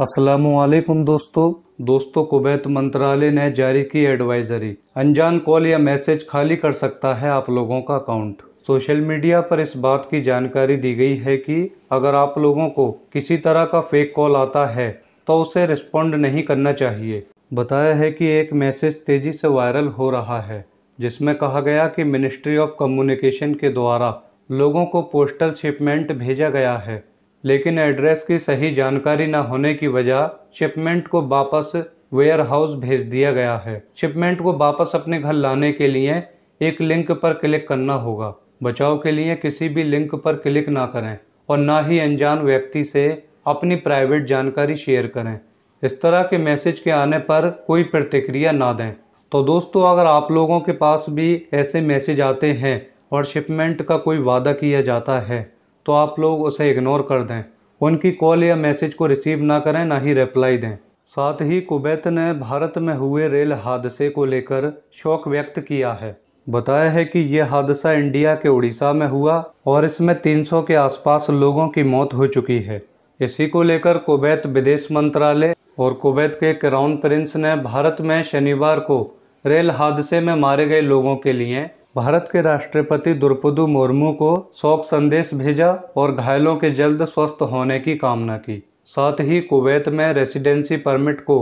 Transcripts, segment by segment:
असलकुम दोस्तों दोस्तों कुवैत मंत्रालय ने जारी की एडवाइजरी अनजान कॉल या मैसेज खाली कर सकता है आप लोगों का अकाउंट सोशल मीडिया पर इस बात की जानकारी दी गई है कि अगर आप लोगों को किसी तरह का फेक कॉल आता है तो उसे रिस्पॉन्ड नहीं करना चाहिए बताया है कि एक मैसेज तेज़ी से वायरल हो रहा है जिसमें कहा गया कि मिनिस्ट्री ऑफ कम्युनिकेशन के द्वारा लोगों को पोस्टल शिपमेंट भेजा गया है लेकिन एड्रेस की सही जानकारी न होने की वजह शिपमेंट को वापस वेयर हाउस भेज दिया गया है शिपमेंट को वापस अपने घर लाने के लिए एक लिंक पर क्लिक करना होगा बचाव के लिए किसी भी लिंक पर क्लिक ना करें और ना ही अनजान व्यक्ति से अपनी प्राइवेट जानकारी शेयर करें इस तरह के मैसेज के आने पर कोई प्रतिक्रिया ना दें तो दोस्तों अगर आप लोगों के पास भी ऐसे मैसेज आते हैं और शिपमेंट का कोई वादा किया जाता है तो आप लोग उसे इग्नोर कर दें उनकी कॉल या मैसेज को रिसीव ना करें ना ही रिप्लाई दें साथ ही कुबैत ने भारत में हुए रेल हादसे को लेकर शोक व्यक्त किया है बताया है कि यह हादसा इंडिया के उड़ीसा में हुआ और इसमें 300 के आसपास लोगों की मौत हो चुकी है इसी को लेकर कुबैत विदेश मंत्रालय और कुबैत के क्राउन प्रिंस ने भारत में शनिवार को रेल हादसे में मारे गए लोगों के लिए भारत के राष्ट्रपति द्रौपदी मुर्मू को शोक संदेश भेजा और घायलों के जल्द स्वस्थ होने की कामना की साथ ही कुवैत में रेसिडेंसी परमिट को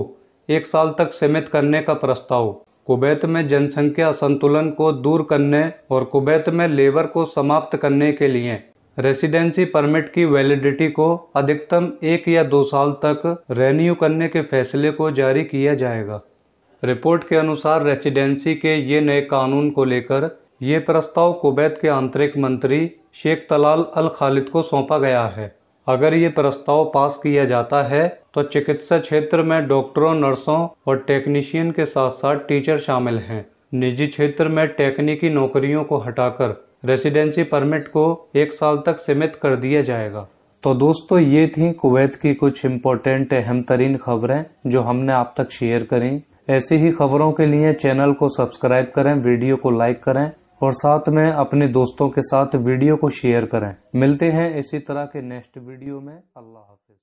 एक साल तक सीमित करने का प्रस्ताव कुवैत में जनसंख्या असंतुलन को दूर करने और कुवैत में लेबर को समाप्त करने के लिए रेसिडेंसी परमिट की वैलिडिटी को अधिकतम एक या दो साल तक रेन्यू करने के फैसले को जारी किया जाएगा रिपोर्ट के अनुसार रेसिडेंसी के ये नए कानून को लेकर ये प्रस्ताव कुवैत के आंतरिक मंत्री शेख तलाल अल खालिद को सौंपा गया है अगर ये प्रस्ताव पास किया जाता है तो चिकित्सा क्षेत्र में डॉक्टरों नर्सों और टेक्नीशियन के साथ साथ टीचर शामिल हैं निजी क्षेत्र में टेक्निकी नौकरियों को हटाकर रेसिडेंसी परमिट को एक साल तक सीमित कर दिया जाएगा तो दोस्तों ये थी कुवैत की कुछ इम्पोर्टेंट अहम तरीन खबरें जो हमने आप तक शेयर करी ऐसी ही खबरों के लिए चैनल को सब्सक्राइब करें वीडियो को लाइक करें और साथ में अपने दोस्तों के साथ वीडियो को शेयर करें मिलते हैं इसी तरह के नेक्स्ट वीडियो में अल्लाह हाफिज